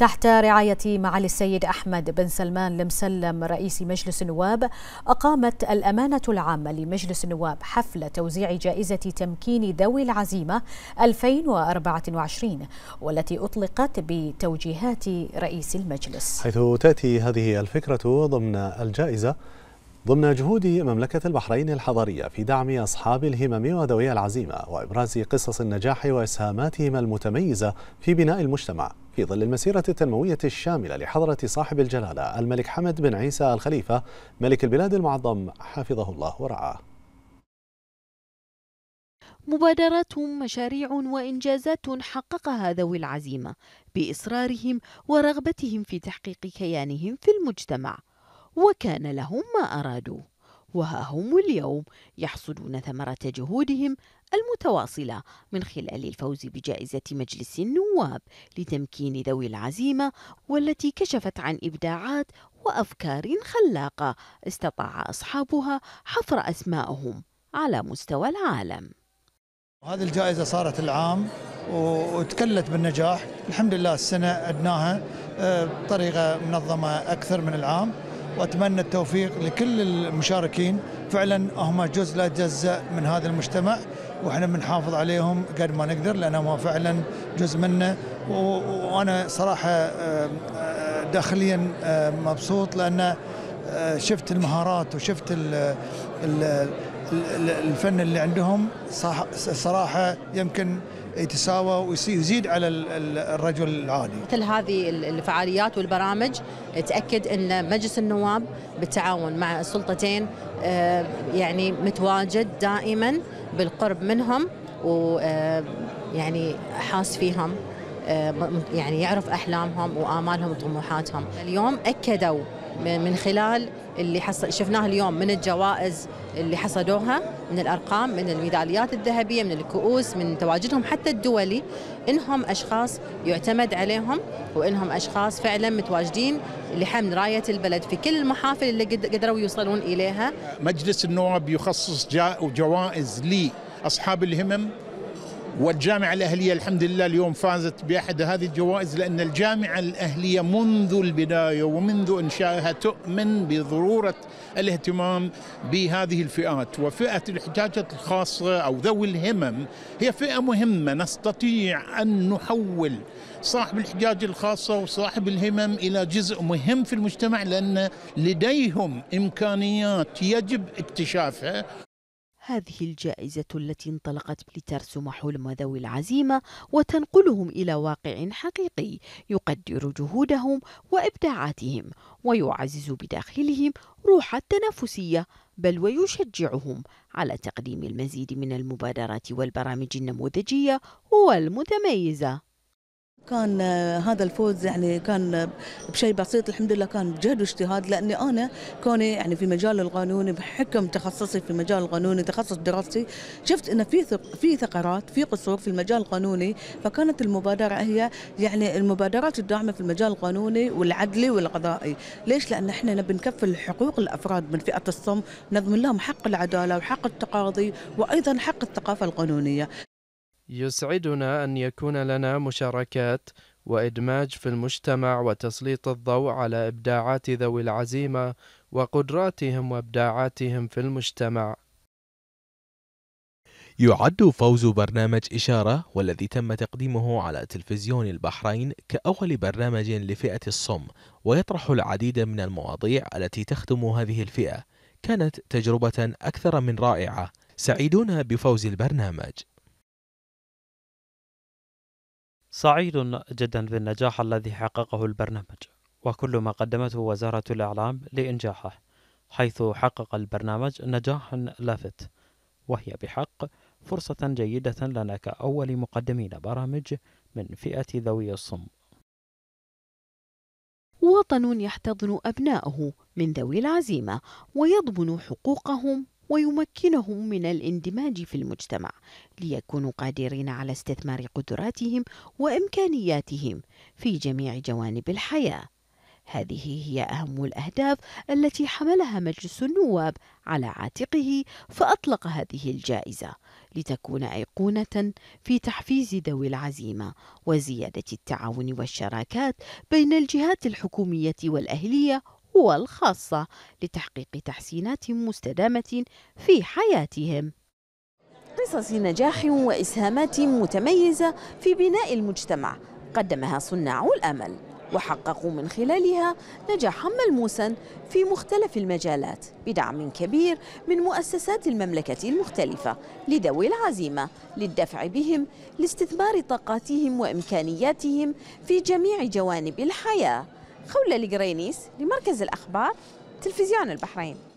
تحت رعاية معالي السيد أحمد بن سلمان المسلم رئيس مجلس النواب أقامت الأمانة العامة لمجلس النواب حفل توزيع جائزة تمكين ذوي العزيمة 2024 والتي أطلقت بتوجيهات رئيس المجلس حيث تأتي هذه الفكرة ضمن الجائزة ضمن جهود مملكة البحرين الحضرية في دعم أصحاب الهمم وذوي العزيمة وإبراز قصص النجاح وإسهاماتهم المتميزة في بناء المجتمع في ظل المسيرة التنموية الشاملة لحضرة صاحب الجلالة الملك حمد بن عيسى الخليفة ملك البلاد المعظم حفظه الله ورعاه مبادرات مشاريع وإنجازات حققها ذوي العزيمة بإصرارهم ورغبتهم في تحقيق كيانهم في المجتمع وكان لهم ما أرادوا وها هم اليوم يحصدون ثمرة جهودهم المتواصلة من خلال الفوز بجائزة مجلس النواب لتمكين ذوي العزيمة والتي كشفت عن إبداعات وأفكار خلاقة استطاع أصحابها حفر أسماءهم على مستوى العالم هذه الجائزة صارت العام وتكلت بالنجاح الحمد لله السنة أدناها آه، بطريقة منظمة أكثر من العام واتمنى التوفيق لكل المشاركين فعلا هم جزء لا يتجزا من هذا المجتمع واحنا بنحافظ عليهم قد ما نقدر لانهم فعلا جزء منا وانا صراحه داخليا مبسوط لان شفت المهارات وشفت الفن اللي عندهم صراحه يمكن يتساوى ويزيد على الرجل العادي. مثل هذه الفعاليات والبرامج تاكد ان مجلس النواب بالتعاون مع السلطتين آه، يعني متواجد دائما بالقرب منهم ويعني آه، حاس فيهم آه، يعني يعرف احلامهم وامالهم وطموحاتهم. اليوم اكدوا من خلال اللي شفناه اليوم من الجوائز اللي حصدوها من الارقام من الميداليات الذهبيه من الكؤوس من تواجدهم حتى الدولي انهم اشخاص يعتمد عليهم وانهم اشخاص فعلا متواجدين لحمل رايه البلد في كل المحافل اللي قدروا يوصلون اليها مجلس النواب يخصص جوائز لاصحاب الهمم والجامعة الأهلية الحمد لله اليوم فازت بأحد هذه الجوائز لأن الجامعة الأهلية منذ البداية ومنذ إنشائها تؤمن بضرورة الاهتمام بهذه الفئات وفئة الاحتياجات الخاصة أو ذوي الهمم هي فئة مهمة نستطيع أن نحول صاحب الاحتياج الخاصة وصاحب الهمم إلى جزء مهم في المجتمع لأن لديهم إمكانيات يجب اكتشافها هذه الجائزة التي انطلقت لترسم حلم ذوي العزيمة وتنقلهم إلى واقع حقيقي يقدر جهودهم وإبداعاتهم ويعزز بداخلهم روح التنافسية بل ويشجعهم على تقديم المزيد من المبادرات والبرامج النموذجية والمتميزة كان آه، هذا الفوز يعني كان بشيء بسيط الحمد لله كان بجهد واجتهاد لاني انا كوني يعني في مجال القانون بحكم تخصصي في مجال القانون تخصص دراستي شفت ان في في ثغرات في قصور في المجال القانوني فكانت المبادره هي يعني المبادرات الداعمه في المجال القانوني والعدلي والقضائي ليش لان احنا نبي نكفل حقوق الافراد من فئه الصم نضمن لهم حق العداله وحق التقاضي وايضا حق الثقافه القانونيه يسعدنا أن يكون لنا مشاركات وإدماج في المجتمع وتسليط الضوء على إبداعات ذوي العزيمة وقدراتهم وإبداعاتهم في المجتمع. يعد فوز برنامج إشارة والذي تم تقديمه على تلفزيون البحرين كأول برنامج لفئة الصم ويطرح العديد من المواضيع التي تخدم هذه الفئة كانت تجربة أكثر من رائعة سعيدون بفوز البرنامج سعيد جدا بالنجاح الذي حققه البرنامج وكل ما قدمته وزارة الإعلام لإنجاحه حيث حقق البرنامج نجاحا لافت وهي بحق فرصة جيدة لنا كأول مقدمين برامج من فئة ذوي الصم وطن يحتضن أبنائه من ذوي العزيمة ويضمن حقوقهم ويمكنهم من الاندماج في المجتمع ليكونوا قادرين على استثمار قدراتهم وامكانياتهم في جميع جوانب الحياه هذه هي اهم الاهداف التي حملها مجلس النواب على عاتقه فاطلق هذه الجائزه لتكون ايقونه في تحفيز ذوي العزيمه وزياده التعاون والشراكات بين الجهات الحكوميه والاهليه والخاصة لتحقيق تحسينات مستدامة في حياتهم قصص نجاح وإسهامات متميزة في بناء المجتمع قدمها صناع الأمل وحققوا من خلالها نجاحا ملموسا في مختلف المجالات بدعم كبير من مؤسسات المملكة المختلفة لذوي العزيمة للدفع بهم لاستثمار طاقاتهم وإمكانياتهم في جميع جوانب الحياة خولة القرينيس لمركز الأخبار تلفزيون البحرين